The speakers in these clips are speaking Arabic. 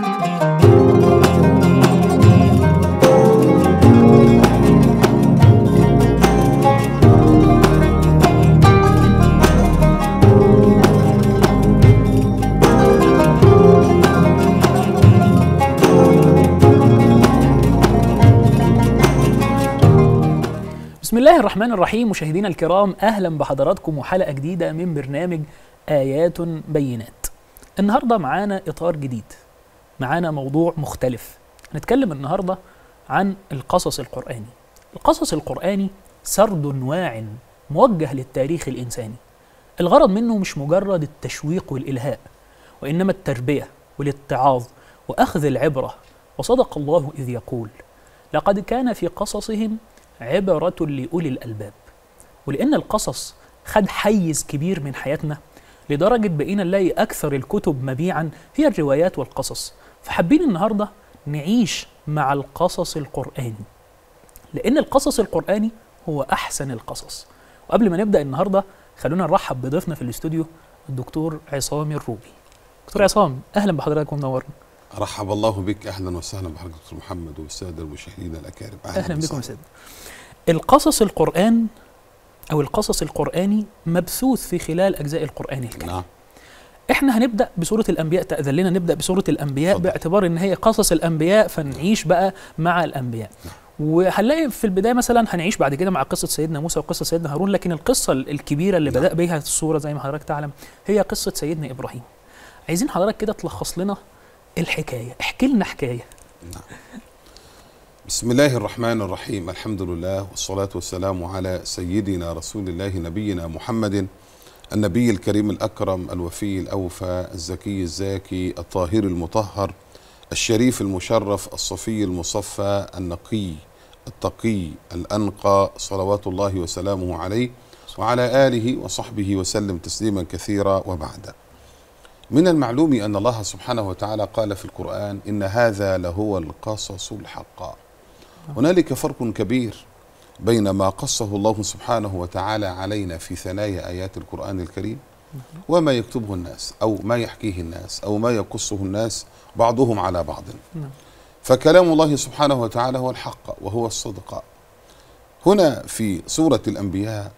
بسم الله الرحمن الرحيم مشاهدينا الكرام اهلا بحضراتكم وحلقه جديده من برنامج ايات بينات النهارده معانا اطار جديد معانا موضوع مختلف هنتكلم النهاردة عن القصص القرآني القصص القرآني سرد واع موجه للتاريخ الإنساني الغرض منه مش مجرد التشويق والإلهاء وإنما التربية والاتعاظ وأخذ العبرة وصدق الله إذ يقول لقد كان في قصصهم عبرة لأولي الألباب ولأن القصص خد حيز كبير من حياتنا لدرجة بقينا نلاقي أكثر الكتب مبيعا هي الروايات والقصص فحابين النهارده نعيش مع القصص القرآني لأن القصص القرآني هو أحسن القصص وقبل ما نبدأ النهاردة خلونا نرحب بضيفنا في الاستوديو الدكتور عصام الروبي دكتور عصام أهلا بحضرتك ومنورنا رحب الله بك أهلا وسهلا بحضرتك دكتور محمد والسادة المشاهدين الأكارم أهلا, أهلا بكم يا سادة القصص القرآن أو القصص القرآني مبثوث في خلال أجزاء القرآن الكريم نعم احنا هنبدا بسوره الانبياء تاذن لنا نبدا بسوره الانبياء صدق. باعتبار ان هي قصص الانبياء فنعيش بقى مع الانبياء وهنلاقي في البدايه مثلا هنعيش بعد كده مع قصه سيدنا موسى وقصه سيدنا هارون لكن القصه الكبيره اللي بدا بيها الصوره زي ما حضرتك تعلم هي قصه سيدنا ابراهيم عايزين حضرتك كده تلخص لنا الحكايه احكي لنا حكايه نعم. بسم الله الرحمن الرحيم الحمد لله والصلاة والسلام على سيدنا رسول الله نبينا محمد النبي الكريم الأكرم الوفي الأوفى الزكي الزاكي الطاهر المطهر الشريف المشرف الصفي المصفى النقي التقي الأنقى صلوات الله وسلامه عليه وعلى آله وصحبه وسلم تسليما كثيرا وبعد من المعلوم أن الله سبحانه وتعالى قال في القرآن إن هذا لهو القصص الحق هنالك فرق كبير بين ما قصه الله سبحانه وتعالى علينا في ثنايا آيات القرآن الكريم وما يكتبه الناس أو ما يحكيه الناس أو ما يقصه الناس بعضهم على بعض نعم. فكلام الله سبحانه وتعالى هو الحق وهو الصدق هنا في سورة الأنبياء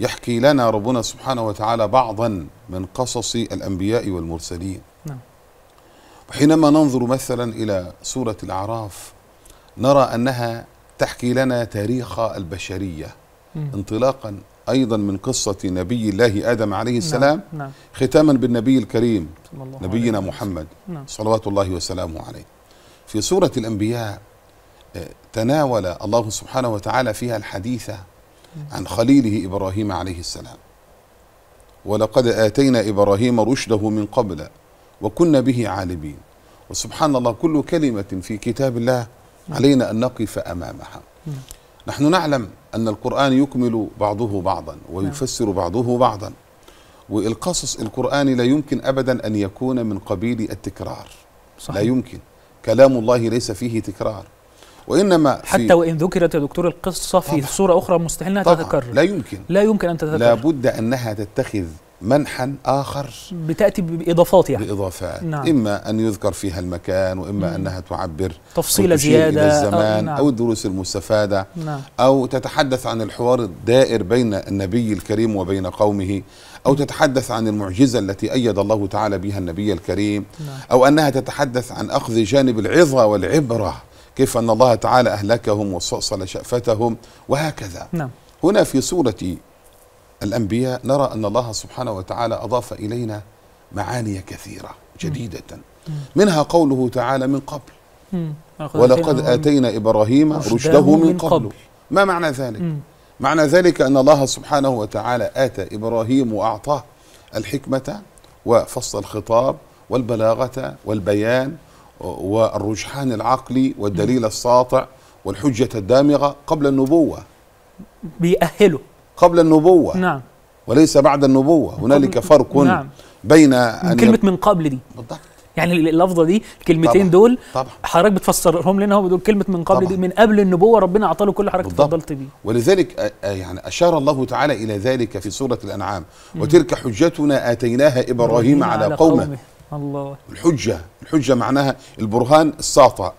يحكي لنا ربنا سبحانه وتعالى بعضا من قصص الأنبياء والمرسلين نعم. وحينما ننظر مثلا إلى سورة الأعراف نرى أنها تحكي لنا تاريخ البشرية انطلاقا أيضا من قصة نبي الله آدم عليه نعم، السلام نعم. نعم. ختاما بالنبي الكريم نبينا عليه. محمد نعم. صلوات الله وسلامه عليه في سورة الأنبياء آه، تناول الله سبحانه وتعالى فيها الحديث عن خليله إبراهيم عليه السلام ولقد آتينا إبراهيم رشده من قبل وكنا به عالمين وسبحان الله كل كلمة في كتاب الله علينا أن نقف أمامها نحن نعلم أن القرآن يكمل بعضه بعضا ويفسر بعضه بعضا والقصص القرآني لا يمكن أبدا أن يكون من قبيل التكرار صحيح. لا يمكن كلام الله ليس فيه تكرار وانما حتى وان ذكرت يا دكتور القصه في طبعًا. صوره اخرى مستحيل انها تتكرر لا يمكن لا يمكن ان تتكرر لابد انها تتخذ منحا آخر بتأتي بإضافات يعني بإضافات نعم. إما أن يذكر فيها المكان وإما مم. أنها تعبر تفصيله زيادة إلى آه، الزمان أو, نعم. أو الدروس المستفادة نعم. أو تتحدث عن الحوار الدائر بين النبي الكريم وبين قومه أو تتحدث عن المعجزة التي أيد الله تعالى بها النبي الكريم نعم. أو أنها تتحدث عن أخذ جانب العظة والعبرة كيف أن الله تعالى أهلكهم وصلصل شأفتهم وهكذا نعم. هنا في سورة الأنبياء نرى أن الله سبحانه وتعالى أضاف إلينا معاني كثيرة جديدة منها قوله تعالى من قبل ولقد آتينا إبراهيم رشده من قبل ما معنى ذلك؟ معنى ذلك أن الله سبحانه وتعالى آتى إبراهيم وأعطاه الحكمة وفصل الخطاب والبلاغة والبيان والرجحان العقلي والدليل الساطع والحجة الدامغة قبل النبوة بيأهله قبل النبوة نعم وليس بعد النبوة هنالك فرق نعم. بين أن كلمة من قبل دي بالضبط يعني اللفظه دي الكلمتين طبعًا دول طبعًا حضرتك بتفسرهم لنا هو كلمه من قبل طبعًا دي من قبل النبوه ربنا اعطى له كل حضرتك تفضلت بيه ولذلك يعني اشار الله تعالى الى ذلك في سوره الانعام وتلك حجتنا اتيناها ابراهيم على, على قومه, قومه. الله الحجه الحجه معناها البرهان الصافى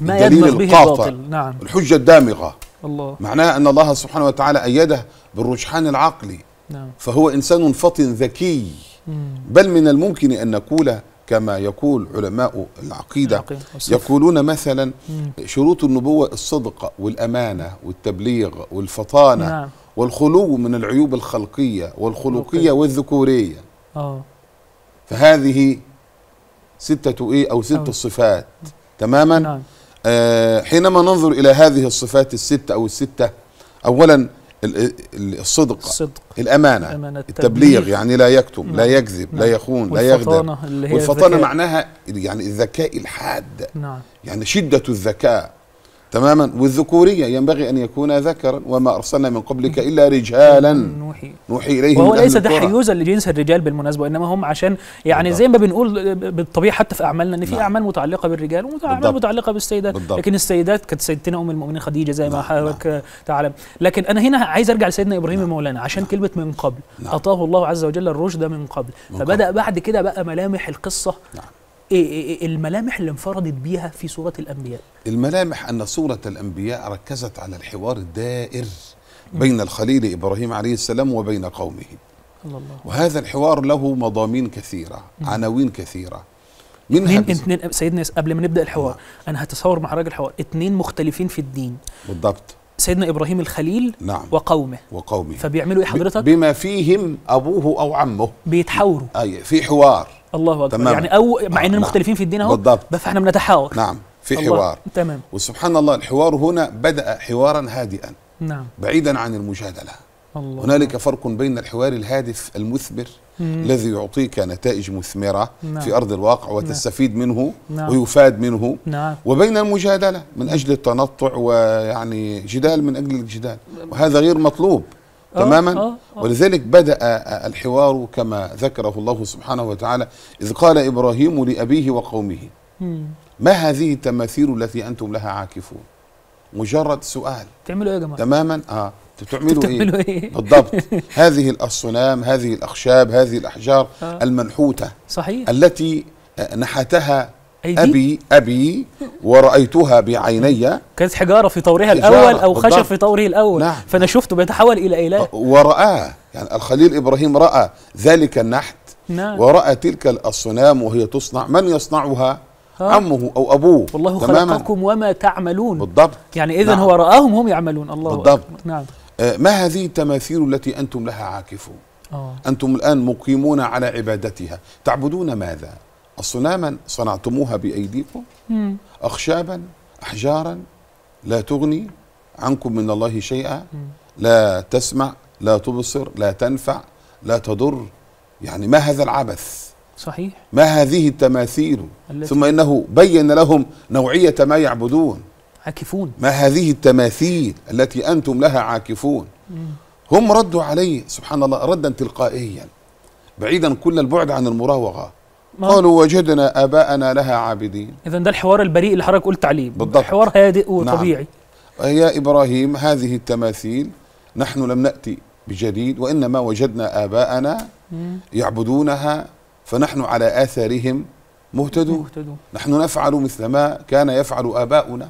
الدليل القاطع نعم الحجه الدامغه الله معناها أن الله سبحانه وتعالى أيده بالرجحان العقلي نعم. فهو إنسان فطن ذكي بل من الممكن أن نقول كما يقول علماء العقيدة يقولون مثلا شروط النبوة الصدق والأمانة والتبليغ والفطانة نعم. والخلو من العيوب الخلقية والخلقية والذكورية أوه. فهذه ستة إيه أو ست صفات تماما نعم. آه، حينما ننظر إلى هذه الصفات الست أو الستة أولا الصدق, الصدق الأمانة, الأمانة التبليغ, التبليغ يعني لا يكتم نعم لا يكذب نعم لا يخون لا يغدر والفطانة معناها يعني الذكاء الحاد نعم يعني شدة الذكاء تماما والذكورية ينبغي أن يكون ذكرا وما أرسلنا من قبلك إلا رجالا نوحي نوحي إليهم وهو ليس تحيزا لجنس الرجال بالمناسبة وانما هم عشان يعني زي ما بنقول بالطبيعي حتى في أعمالنا إن في نعم. أعمال متعلقة بالرجال وأعمال متعلقة بالسيدات بالضبط. لكن السيدات كانت سيدتنا أم المؤمنين خديجة زي ما نعم، نعم. حضرتك نعم. تعلم لكن أنا هنا عايز أرجع لسيدنا إبراهيم نعم. مولانا عشان نعم. كلمة من قبل نعم. أعطاه الله عز وجل الرشد من قبل من فبدأ بعد كده بقى ملامح القصة نعم. إيه، إيه، إيه، الملامح اللي انفردت بيها في سورة الأنبياء الملامح أن سورة الأنبياء ركزت على الحوار الدائر بين الخليل إبراهيم عليه السلام وبين قومه الله وهذا الحوار له مضامين كثيرة عناوين كثيرة منها اتنين سيدنا قبل ما نبدأ الحوار نعم. أنا هتصور مع راجل الحوار اتنين مختلفين في الدين بالضبط سيدنا ابراهيم الخليل نعم وقومه وقومه فبيعملوا ايه حضرتك؟ بما فيهم ابوه او عمه بيتحاوروا اي في حوار الله اكبر تمام. يعني او مع اننا آه، نعم. مختلفين في الدين اهو بالضبط فاحنا بنتحاور نعم في الله. حوار تمام وسبحان الله الحوار هنا بدا حوارا هادئا نعم بعيدا عن المجادله الله هنالك فرق بين الحوار الهادف المثمر مم. الذي يعطيك نتائج مثمرة نعم. في أرض الواقع نعم. وتستفيد نعم. منه نعم. ويفاد منه نعم. وبين المجادلة من أجل التنطع ويعني جدال من أجل الجدال وهذا غير مطلوب آه، تماما آه آه ولذلك بدأ آه، آه، الحوار كما ذكره الله سبحانه وتعالى إذ قال إبراهيم لأبيه وقومه ما هذه التماثيل التي أنتم لها عاكفون مجرد سؤال تعملوا ايه يا جماعه تماما اه بتعملوا ايه, إيه؟ بالضبط هذه الأصنام هذه الاخشاب هذه الاحجار آه. المنحوته صحيح التي نحتها أيدي؟ أبي أبي ورأيتها بعيني كانت حجارة في طورها الأول أو خشب في طوره الأول نعم. فأنا شفته بيتحول إلى إله ورآه يعني الخليل إبراهيم رأى ذلك النحت نعم. ورأى تلك الأصنام وهي تصنع من يصنعها آه. عمه أو أبوه والله تماما. خلقكم وما تعملون بالضبط يعني إذا نعم. هو رآهم هم يعملون الله بالضبط أكبر. نعم آه ما هذه التماثيل التي أنتم لها عاكفون أوه. أنتم الآن مقيمون على عبادتها تعبدون ماذا أصناما صنعتموها بأيديكم أخشابا أحجارا لا تغني عنكم من الله شيئا لا تسمع لا تبصر لا تنفع لا تضر يعني ما هذا العبث صحيح ما هذه التماثيل ثم إنه بين لهم نوعية ما يعبدون عاكفون ما هذه التماثيل التي أنتم لها عاكفون هم ردوا عليه سبحان الله ردا تلقائيا بعيدا كل البعد عن المراوغة قالوا وجدنا اباءنا لها عابدين اذا ده الحوار البريء اللي حضرتك قلت عليه بالضبط حوار هادئ نعم. وطبيعي نعم. يا ابراهيم هذه التماثيل نحن لم ناتي بجديد وانما وجدنا اباءنا يعبدونها فنحن على اثارهم مهتدون, مهتدون. نحن نفعل مثل ما كان يفعل اباؤنا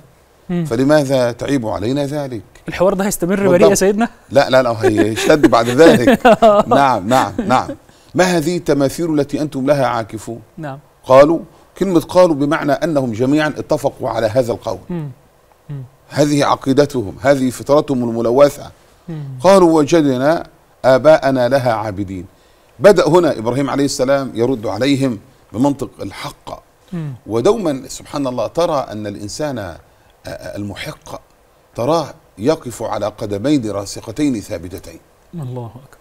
فلماذا تعيب علينا ذلك الحوار ده هيستمر بريء يا سيدنا لا لا لا هيشتد بعد ذلك نعم نعم نعم ما هذه التماثيل التي أنتم لها عاكفون نعم قالوا كلمة قالوا بمعنى أنهم جميعا اتفقوا على هذا القول مم. مم. هذه عقيدتهم هذه فطرتهم الملوثة مم. قالوا وجدنا آباءنا لها عابدين بدأ هنا إبراهيم عليه السلام يرد عليهم بمنطق الحق ودوما سبحان الله ترى أن الإنسان المحق تراه يقف على قدمين راسختين ثابتتين الله أكبر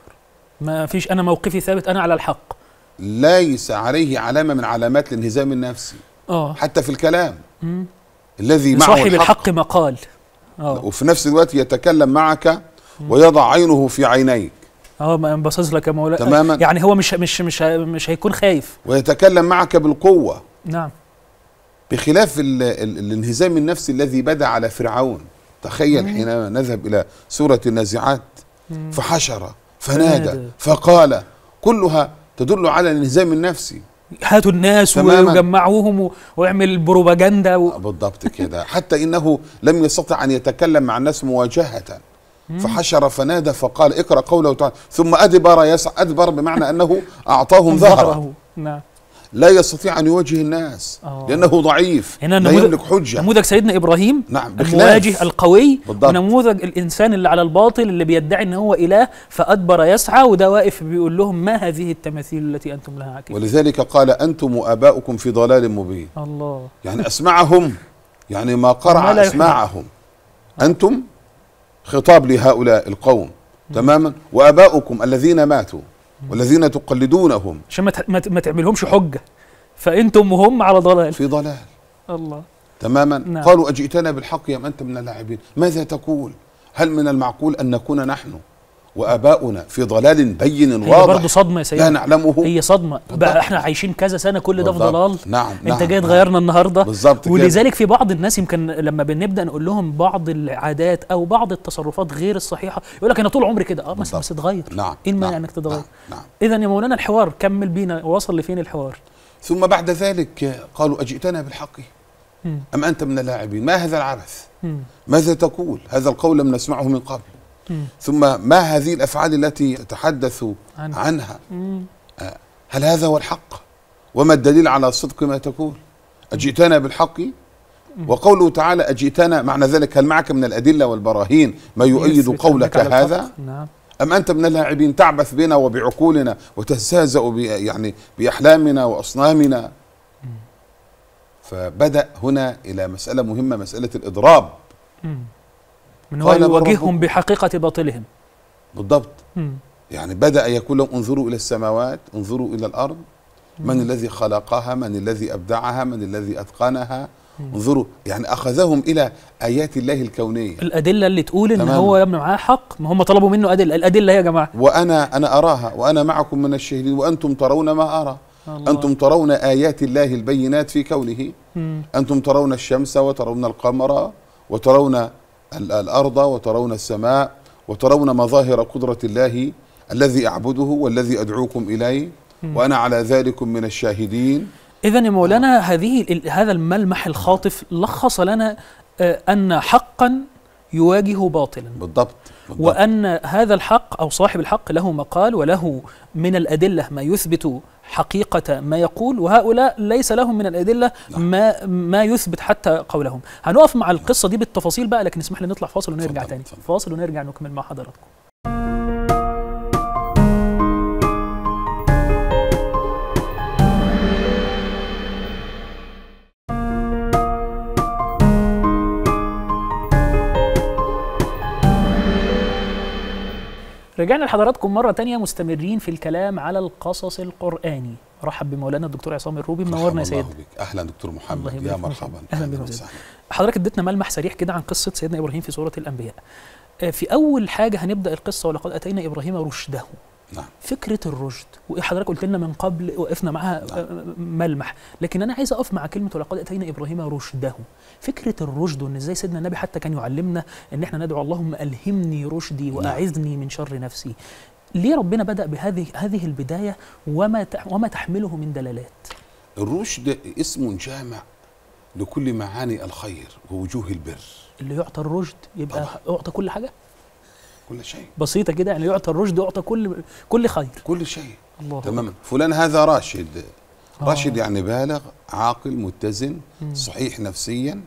ما فيش انا موقفي ثابت انا على الحق ليس عليه علامه من علامات الانهزام النفسي اه حتى في الكلام مم. الذي معه صاحب الحق, الحق مقال اه وفي نفس الوقت يتكلم معك ويضع عينه في عينيك اه ما لك يا مولانا آه، تماما يعني هو مش مش مش مش هيكون خايف ويتكلم معك بالقوه نعم بخلاف الـ الـ الانهزام النفسي الذي بدا على فرعون تخيل مم. حينما نذهب الى سوره النازعات فحشر فنادى فقال كلها تدل على الانهزام النفسي هاتوا الناس وجمعوهم واعمل بروباجندا و... بالضبط كده حتى انه لم يستطع ان يتكلم مع الناس مواجهه فحشر فنادى فقال اقرا قوله تعالى ثم ادبر يسع ادبر بمعنى انه اعطاهم ظهره نعم لا يستطيع أن يواجه الناس أوه. لأنه ضعيف هنا لا يملك حجة نموذج سيدنا إبراهيم نعم المواجه القوي بالضبط. ونموذج الإنسان اللي على الباطل اللي بيدعي أن هو إله فأدبر يسعى وده واقف بيقول لهم ما هذه التماثيل التي أنتم لها عاكفين ولذلك قال أنتم وآباؤكم في ضلال مبين الله يعني أسمعهم يعني ما قرع أسماعهم أنتم خطاب لهؤلاء القوم تماما وآباؤكم الذين ماتوا والذين تقلدونهم عشان ما ما تعملهمش حجه فانتم وهم على ضلال في ضلال الله تماما نعم. قالوا اجئتنا بالحق يا انت من اللاعبين ماذا تقول هل من المعقول ان نكون نحن واباؤنا في ضلال بين واضح هي برضه صدمه يا سيدي لا نعلمه هي صدمه بقى احنا عايشين كذا سنه كل ده في ضلال نعم, نعم، انت نعم جاي تغيرنا نعم النهارده بالظبط ولذلك في بعض الناس يمكن لما بنبدا نقول لهم بعض العادات او بعض التصرفات غير الصحيحه يقول لك انا طول عمري كده اه بس بس اتغير نعم ايه المانع نعم انك تتغير نعم, نعم اذا يا مولانا الحوار كمل بينا وصل لفين الحوار ثم بعد ذلك قالوا اجئتنا بالحق ام انت من اللاعبين ما هذا العبث ماذا تقول هذا القول لم نسمعه من قبل ثم ما هذه الافعال التي تتحدث عنها, عنها؟ آه، هل هذا هو الحق وما الدليل على صدق ما تقول اجئتنا بالحق وقوله تعالى اجئتنا معنى ذلك هل معك من الادله والبراهين ما يؤيد قولك هذا نعم. ام انت من اللاعبين تعبث بنا وبعقولنا وتستهزأ يعني باحلامنا واصنامنا فبدأ هنا إلى مسألة مهمة مسألة الإضراب من هو يواجههم بحقيقة باطلهم بالضبط مم. يعني بدأ يقول لهم انظروا إلى السماوات انظروا إلى الأرض م. من الذي خلقها من الذي أبدعها من الذي أتقنها مم. انظروا يعني أخذهم إلى آيات الله الكونية الأدلة اللي تقول إن هو يا معاه حق ما هم طلبوا منه أدلة الأدلة يا جماعة وأنا أنا أراها وأنا معكم من الشهيدين وأنتم ترون ما أرى الله. أنتم ترون آيات الله البينات في كونه مم. أنتم ترون الشمس وترون القمر وترون الارض وترون السماء وترون مظاهر قدره الله الذي اعبده والذي ادعوكم اليه وانا على ذلك من الشاهدين اذا يا مولانا هذه هذا الملمح الخاطف لخص لنا آه، ان حقا يواجه باطلا بالضبط, بالضبط وأن هذا الحق أو صاحب الحق له مقال وله من الأدلة ما يثبت حقيقة ما يقول وهؤلاء ليس لهم من الأدلة نعم. ما ما يثبت حتى قولهم هنقف مع القصة دي بالتفاصيل بقى لكن اسمح لي نطلع فاصل ونرجع تاني فاصل ونرجع نكمل مع حضراتكم رجعنا لحضراتكم مرة تانية مستمرين في الكلام على القصص القرآني رحب بمولانا الدكتور عصام الروبي منورنا يا سيد اهلا دكتور محمد الله يا مرحبا اهلا بك حضرتك اديتنا ملمح سريع كده عن قصة سيدنا إبراهيم في سورة الأنبياء آه، في أول حاجة هنبدأ القصة ولقد أتينا إبراهيم رشده نعم. فكره الرشد وايه حضرتك قلت لنا من قبل وقفنا معاها نعم. آه، ملمح لكن انا عايز اقف مع كلمه ولقد اتينا ابراهيم رشده فكره الرشد وان ازاي سيدنا النبي حتى كان يعلمنا ان احنا ندعو اللهم الهمني رشدي نعم. واعذني نعم. من شر نفسي ليه ربنا بدا بهذه هذه البدايه وما وما تحمله من دلالات الرشد اسم جامع لكل معاني الخير ووجوه البر اللي يعطى الرشد يبقى طبعا. يعطى كل حاجه كل شيء بسيطه كده يعني يعطى الرشد يعطى كل كل خير كل شيء الله تماما فلان هذا راشد آه. راشد يعني بالغ عاقل متزن مم. صحيح نفسيا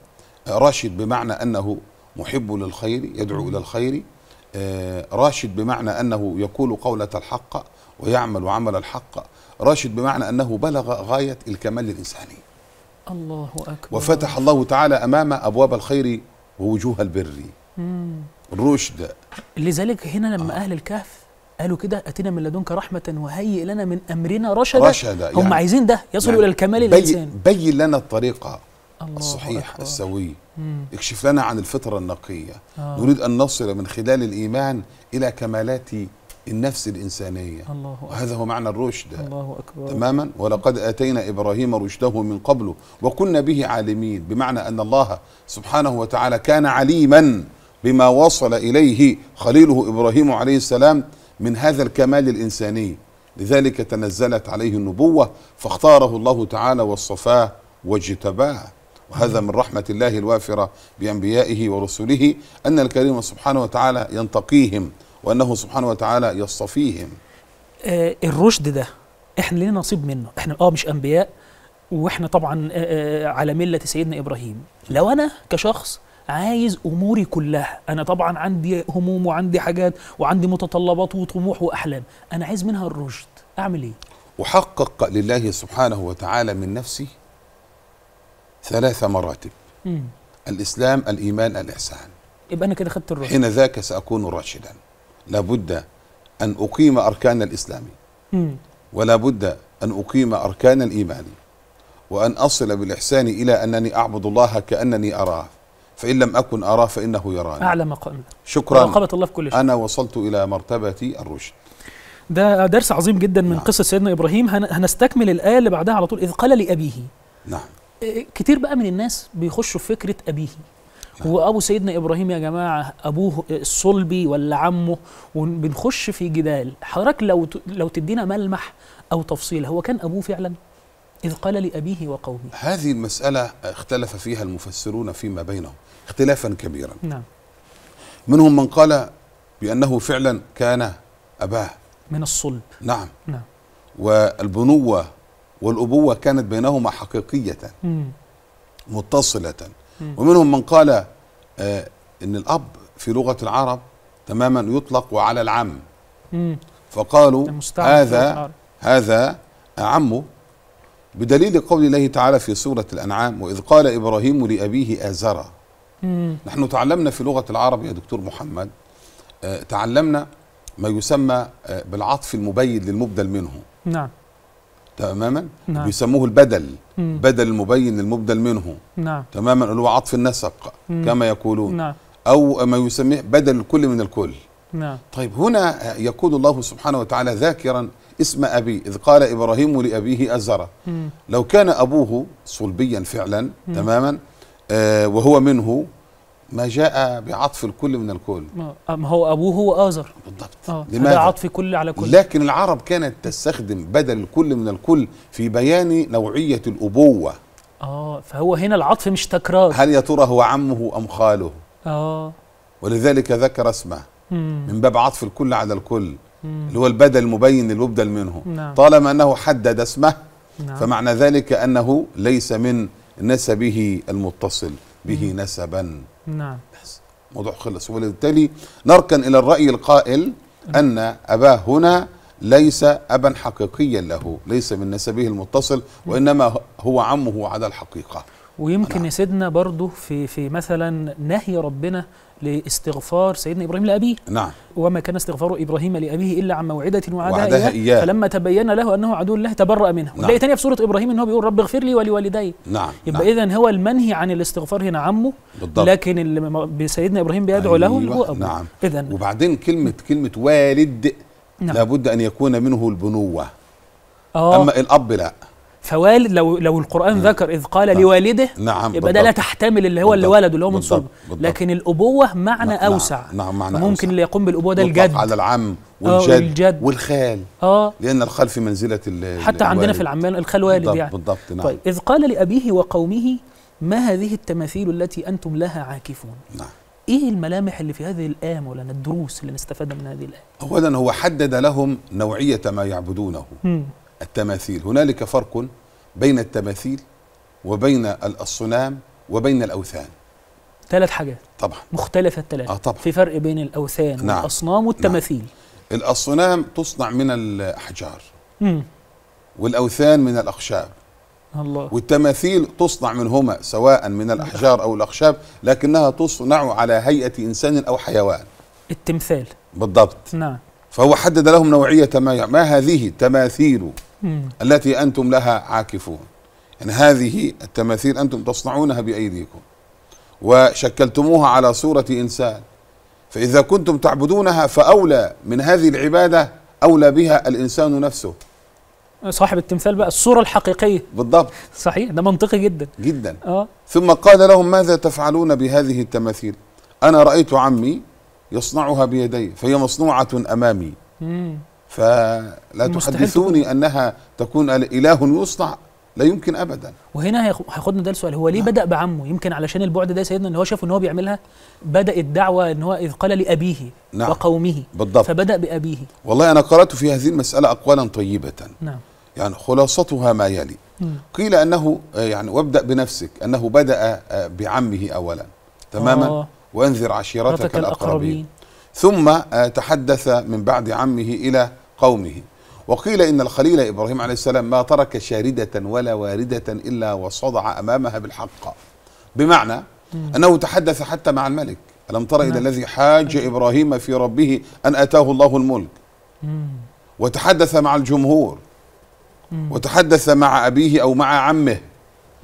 راشد بمعنى انه محب للخير يدعو الى الخير آه راشد بمعنى انه يقول قولة الحق ويعمل عمل الحق راشد بمعنى انه بلغ غاية الكمال الانساني الله اكبر وفتح الله تعالى امامه ابواب الخير ووجوه البر رشدا لذلك هنا لما آه. أهل الكهف قالوا كده أتينا من لدنك رحمة وهيئ لنا من أمرنا رشدا رشدا هم يعني عايزين ده يصلوا يعني إلى الكمال الإنساني بين لنا الطريقة الله الصحيح أكبر. السوي مم. اكشف لنا عن الفطرة النقية آه. نريد أن نصل من خلال الإيمان إلى كمالات النفس الإنسانية الله أكبر. وهذا هو معنى الرشد الله أكبر تماما ولقد آتينا إبراهيم رشده من قبل وكنا به عالمين بمعنى أن الله سبحانه وتعالى كان عليما بما وصل اليه خليله ابراهيم عليه السلام من هذا الكمال الانساني لذلك تنزلت عليه النبوه فاختاره الله تعالى واصطفاه واجتباه وهذا من رحمه الله الوافره بانبيائه ورسله ان الكريم سبحانه وتعالى ينتقيهم وانه سبحانه وتعالى يصطفيهم آه، الرشد ده احنا لنا نصيب منه احنا اه مش انبياء واحنا طبعا آه، آه، على مله سيدنا ابراهيم لو انا كشخص عايز اموري كلها انا طبعا عندي هموم وعندي حاجات وعندي متطلبات وطموح واحلام انا عايز منها الرشد اعمل ايه احقق لله سبحانه وتعالى من نفسي ثلاث مراتب مم. الاسلام الايمان الاحسان يبقى انا كده خدت الرشد حين ذاك ساكون راشدا لابد ان اقيم اركان الاسلام ولا بد ان اقيم اركان الايمان وان اصل بالاحسان الى انني اعبد الله كانني اراه فإن لم أكن أراه فإنه يراني أعلى مقام شكرا الله في كل شيء أنا وصلت إلى مرتبة الرشد ده درس عظيم جدا من نعم. قصة سيدنا إبراهيم هنستكمل الآية اللي بعدها على طول إذ قال لأبيه نعم إيه، إيه، كتير بقى من الناس بيخشوا في فكرة أبيه نعم. هو أبو سيدنا إبراهيم يا جماعة أبوه الصلبي ولا عمه وبنخش في جدال حضرتك لو لو تدينا ملمح أو تفصيل هو كان أبوه فعلا؟ إذ قال لأبيه وقومه هذه المسألة اختلف فيها المفسرون فيما بينهم اختلافا كبيرا نعم منهم من قال بأنه فعلا كان أباه من الصلب نعم نعم والبنوة والأبوة كانت بينهما حقيقية مم. متصلة مم. ومنهم من قال آه إن الأب في لغة العرب تماما يطلق وعلى العم مم. فقالوا هذا هذا عمه بدليل قول الله تعالى في سورة الأنعام وإذ قال إبراهيم لأبيه آزرا نحن تعلمنا في لغة العرب يا دكتور محمد آه، تعلمنا ما يسمى آه، بالعطف المبين للمبدل منه نعم تماما نعم. بيسموه البدل مم. بدل المبين للمبدل منه نعم. تماما اللي هو عطف النسق مم. كما يقولون نعم. او ما يسميه بدل الكل من الكل نعم. طيب هنا يقول الله سبحانه وتعالى ذاكرا اسم أبي إذ قال إبراهيم لأبيه أزرة لو كان أبوه صلبيا فعلا تماما آه وهو منه ما جاء بعطف الكل من الكل ما هو أبوه هو آزر بالضبط آه. لماذا؟ عطف كل على كل لكن العرب كانت تستخدم بدل الكل من الكل في بيان نوعية الأبوة آه فهو هنا العطف مش تكرار هل يا ترى هو عمه أم خاله آه ولذلك ذكر اسمه مم. من باب عطف الكل على الكل اللي هو البدل المبين للمبدل منه نعم. طالما أنه حدد اسمه نعم. فمعنى ذلك أنه ليس من نسبه المتصل به مم. نسبا نعم بس موضوع خلص وبالتالي نركن إلى الرأي القائل أن أباه هنا ليس أبا حقيقيا له ليس من نسبه المتصل وإنما هو عمه على الحقيقة ويمكن يا نعم. سيدنا برضه في في مثلا نهي ربنا لاستغفار سيدنا إبراهيم لأبيه نعم وما كان استغفار إبراهيم لأبيه إلا عن موعدة وعدها إياه فلما تبين له أنه عدو الله تبرأ منه نعم. تانية في سورة إبراهيم أنه بيقول رب اغفر لي ولوالدي نعم يبقى نعم. إذا هو المنهي عن الاستغفار هنا عمه بالضبط. لكن اللي سيدنا إبراهيم بيدعو أيوة له هو أيوة، أبوه نعم إذا وبعدين كلمة كلمة والد نعم. لابد أن يكون منه البنوة آه. أما الأب لأ فوالد لو لو القران م. ذكر اذ قال نعم. لوالده نعم يبقى ده لا تحتمل اللي هو اللي ولده اللي هو منصوب لكن الابوه معنى نعم،, نعم. اوسع نعم معنى ممكن أوسع. اللي يقوم بالابوه ده الجد على العم آه، والجد, والجد والخال اه لان الخال في منزله ال حتى عندنا في العمان الخال والد بالضبط يعني بالضبط نعم طيب اذ قال لابيه وقومه ما هذه التماثيل التي انتم لها عاكفون نعم ايه الملامح اللي في هذه الايه مولانا الدروس اللي نستفادها من هذه الايه اولا هو حدد لهم نوعيه ما يعبدونه م. التماثيل هنالك فرق بين التماثيل وبين الصنام وبين الأوثان ثلاث حاجات طبعا مختلفة الثلاث آه طبعا في فرق بين الأوثان نعم. والأصنام نعم. والتماثيل نعم. الأصنام تصنع من الأحجار امم والأوثان من الأخشاب الله والتماثيل تصنع منهما سواء من الأحجار أو الأخشاب لكنها تصنع على هيئة إنسان أو حيوان التمثال بالضبط نعم فهو حدد لهم نوعية ما, ما هذه تماثيل مم. التي أنتم لها عاكفون يعني هذه التماثيل أنتم تصنعونها بأيديكم وشكلتموها على صورة إنسان فإذا كنتم تعبدونها فأولى من هذه العبادة أولى بها الإنسان نفسه صاحب التمثال بقى الصورة الحقيقية بالضبط صحيح ده منطقي جدا جدا آه. ثم قال لهم ماذا تفعلون بهذه التماثيل أنا رأيت عمي يصنعها بيدي فهي مصنوعة أمامي مم. فلا تحدثوني انها تكون اله يصنع لا يمكن ابدا وهنا هياخدنا ده السؤال هو ليه نعم. بدا بعمه يمكن علشان البعد ده سيدنا ان هو شافه ان هو بيعملها بدات الدعوه ان هو اذ قال لابيه نعم. وقومه بالضبط فبدا بابيه والله انا قرات في هذه المساله اقوالا طيبه نعم يعني خلاصتها ما يلي مم. قيل انه آه، يعني وابدا بنفسك انه بدا آه، بعمه اولا تماما أوه. وانذر عشيرتك الاقربين ثم آه، تحدث من بعد عمه الى قومه وقيل إن الخليل إبراهيم عليه السلام ما ترك شاردة ولا واردة إلا وصدع أمامها بالحق بمعنى أنه تحدث حتى مع الملك ألم تر إلى نعم. الذي حاج إبراهيم في ربه أن أتاه الله الملك وتحدث مع الجمهور وتحدث مع أبيه أو مع عمه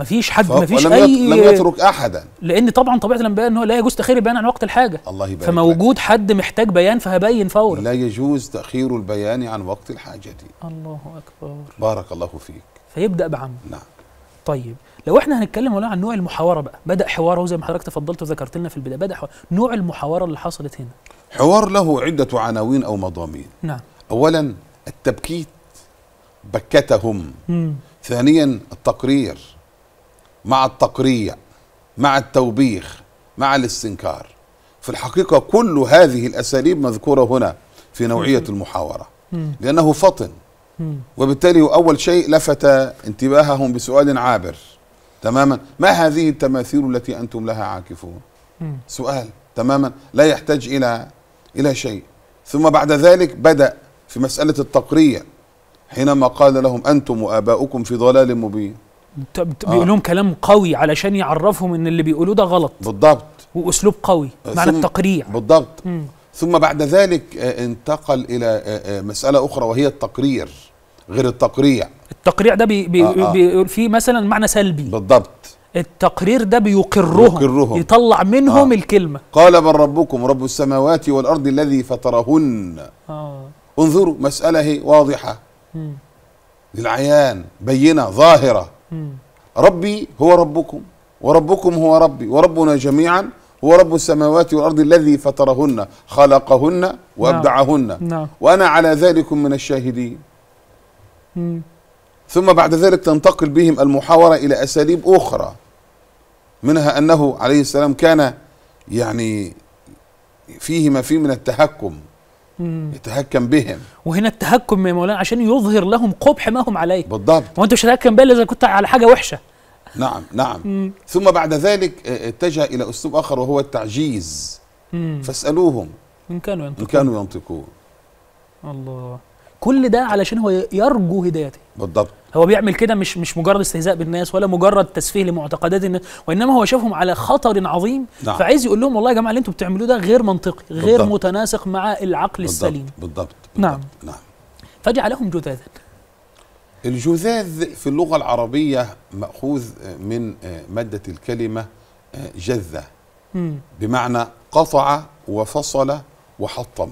مفيش حد مفيش اي لم يترك احدا لان طبعا طبيعه الانبياء ان هو لا يجوز تاخير البيان عن وقت الحاجه الله يبارك فموجود لك. حد محتاج بيان فهبين فورا لا يجوز تاخير البيان عن وقت الحاجه دي الله اكبر بارك الله فيك فيبدا بعم نعم طيب لو احنا هنتكلم ولا عن نوع المحاوره بقى بدا حواره زي ما حضرتك تفضلت وذكرت لنا في البدايه بدا حوار. نوع المحاوره اللي حصلت هنا حوار له عده عناوين او مضامين نعم اولا التبكيت بكتهم مم. ثانيا التقرير مع التقريع مع التوبيخ مع الاستنكار في الحقيقة كل هذه الأساليب مذكورة هنا في نوعية المحاورة لأنه فطن وبالتالي أول شيء لفت انتباههم بسؤال عابر تماما ما هذه التماثيل التي أنتم لها عاكفون سؤال تماما لا يحتاج إلى إلى شيء ثم بعد ذلك بدأ في مسألة التقريع حينما قال لهم أنتم وآباؤكم في ضلال مبين آه. بيقول لهم كلام قوي علشان يعرفهم ان اللي بيقولوه ده غلط بالضبط واسلوب قوي معنى التقريع بالضبط مم. ثم بعد ذلك آه، انتقل الى آه، مساله اخرى وهي التقرير غير التقريع التقريع ده بي بي آه آه. بي فيه مثلا معنى سلبي بالضبط التقرير ده بيقرهم, بيقرهم. يطلع منهم آه. الكلمه قال بل ربكم رب السماوات والارض الذي فطرهن آه. انظروا مساله واضحه مم. للعيان بينه ظاهره ربي هو ربكم وربكم هو ربي وربنا جميعا هو رب السماوات والأرض الذي فطرهن خلقهن نعم. وأبدعهن نعم. وأنا على ذلك من الشاهدين ثم بعد ذلك تنتقل بهم المحاورة إلى أساليب أخرى منها أنه عليه السلام كان يعني فيه ما فيه من التهكم مم. يتهكم بهم وهنا التهكم يا مولانا عشان يظهر لهم قبح ما هم عليه بالضبط وانت مش هتهكم بالي اذا كنت على حاجه وحشه نعم نعم مم. ثم بعد ذلك آه، آه، اتجه الى اسلوب اخر وهو التعجيز مم. فاسالوهم ان كانوا ينطقون ان كانوا ينطقون الله كل ده علشان هو يرجو هدايته بالضبط هو بيعمل كده مش مش مجرد استهزاء بالناس ولا مجرد تسفيه لمعتقدات الناس وانما هو شافهم على خطر عظيم نعم. فعايز يقول لهم والله يا جماعه اللي انتم بتعملوه ده غير منطقي غير بالضبط. متناسق مع العقل بالضبط. السليم بالضبط. بالضبط نعم نعم فجعلهم جذاذا الجذاذ في اللغه العربيه ماخوذ من آه، ماده الكلمه آه، جذه بمعنى قطع وفصل وحطم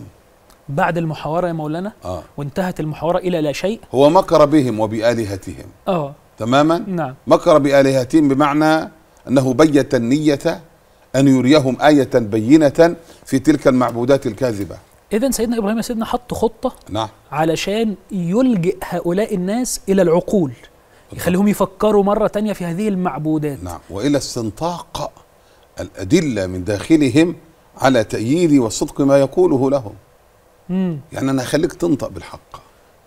بعد المحاورة يا مولانا آه. وانتهت المحاورة إلى لا شيء هو مكر بهم وبآلهتهم آه. تماما نعم. مكر بآلهتهم بمعنى أنه بيت النية أن يريهم آية بينة في تلك المعبودات الكاذبة إذا سيدنا إبراهيم سيدنا حط خطة نعم. علشان يلجئ هؤلاء الناس إلى العقول يخليهم يفكروا مرة تانية في هذه المعبودات نعم وإلى استنطاق الأدلة من داخلهم على تأييد وصدق ما يقوله لهم مم. يعني انا هخليك تنطق بالحق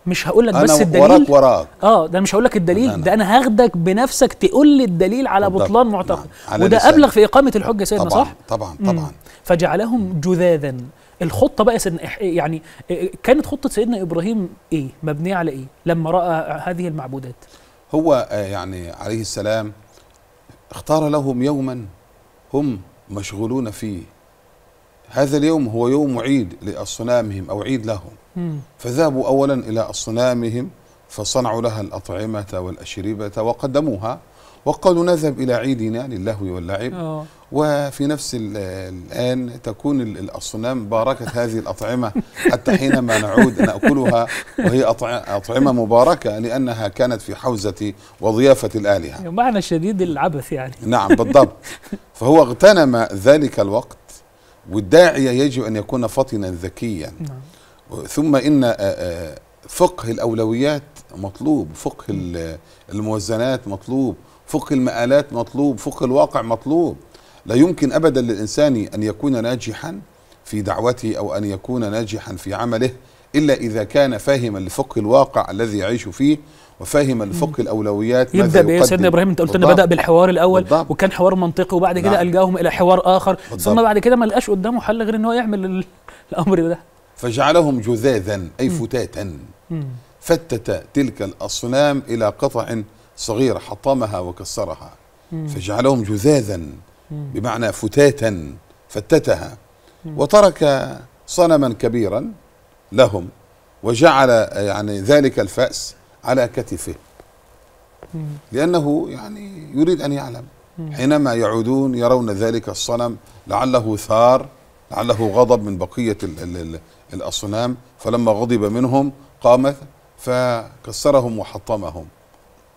مش هقول لك بس الدليل وراك وراك اه ده مش هقول لك الدليل أنا ده انا هاخدك بنفسك تقول لي الدليل على بطلان نعم. معتقد وده ابلغ في اقامه الحجه سيدنا طبعًا صح طبعا طبعا مم. فجعلهم جذاذا الخطه بقى سيدنا يعني كانت خطه سيدنا ابراهيم ايه مبنيه على ايه لما راى هذه المعبودات هو آه، يعني عليه السلام اختار لهم يوما هم مشغولون فيه هذا اليوم هو يوم عيد لأصنامهم أو عيد لهم فذهبوا أولا إلى أصنامهم فصنعوا لها الأطعمة والأشربة وقدموها وقالوا نذهب إلى عيدنا للهو واللعب آه. وفي نفس الآن تكون الأصنام باركت هذه الأطعمة حتى حينما نعود نأكلها وهي أطعمة مباركة لأنها كانت في حوزة وضيافة الآلهة معنى شديد العبث يعني نعم بالضبط فهو اغتنم ذلك الوقت والداعية يجب أن يكون فطنا ذكيا نعم. ثم إن آه، آه، فقه الأولويات مطلوب فقه الموازنات مطلوب فقه المآلات مطلوب فقه الواقع مطلوب لا يمكن أبدا للإنسان أن يكون ناجحا في دعوته أو أن يكون ناجحا في عمله إلا إذا كان فاهما لفقه الواقع الذي يعيش فيه وفاهما لفقه الاولويات يبدا بايه سيدنا ابراهيم انت قلت لنا بدا بالحوار الاول بالضبط. وكان حوار منطقي وبعد كده نعم. الجاهم الى حوار اخر بالضبط. ثم بعد كده ما لقاش قدامه حل غير ان هو يعمل الامر ده فجعلهم جذاذا اي فتاتا فتت تلك الاصنام الى قطع صغيره حطمها وكسرها مم. فجعلهم جذاذا بمعنى فتاتا فتتها مم. وترك صنما كبيرا لهم وجعل يعني ذلك الفأس على كتفه لأنه يعني يريد أن يعلم حينما يعودون يرون ذلك الصنم لعله ثار لعله غضب من بقية الـ الـ الأصنام فلما غضب منهم قام فكسرهم وحطمهم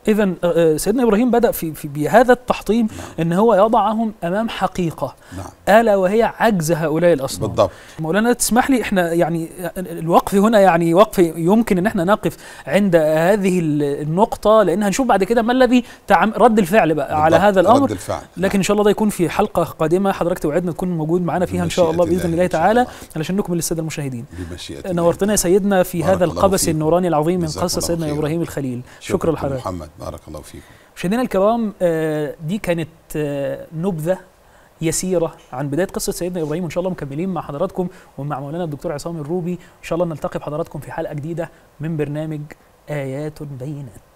اذا آه، آه، سيدنا ابراهيم بدا في, في بهذا التحطيم نعم. ان هو يضعهم امام حقيقه نعم. الا وهي عجز هؤلاء الاصنام بالضبط مولانا تسمح لي احنا يعني الوقف هنا يعني وقف يمكن ان احنا نقف عند هذه النقطه لان هنشوف بعد كده ما الذي رد الفعل بقى بالضبط. على هذا الامر رد الفعل. لكن نعم. ان شاء الله ده يكون في حلقه قادمه حضرتك توعدنا تكون موجود معانا فيها ان شاء الله باذن الله, الله تعالى علشان نكمل للساده المشاهدين بمشيئه نورتنا يا سيدنا في هذا القبس النوراني العظيم من قصه سيدنا ابراهيم الخليل شكرا لحضرتك بارك الله فيكم مشاهدينا الكرام آه، دي كانت آه، نبذه يسيره عن بدايه قصه سيدنا ابراهيم وان شاء الله مكملين مع حضراتكم ومع مولانا الدكتور عصام الروبي ان شاء الله نلتقي بحضراتكم في حلقه جديده من برنامج ايات بينات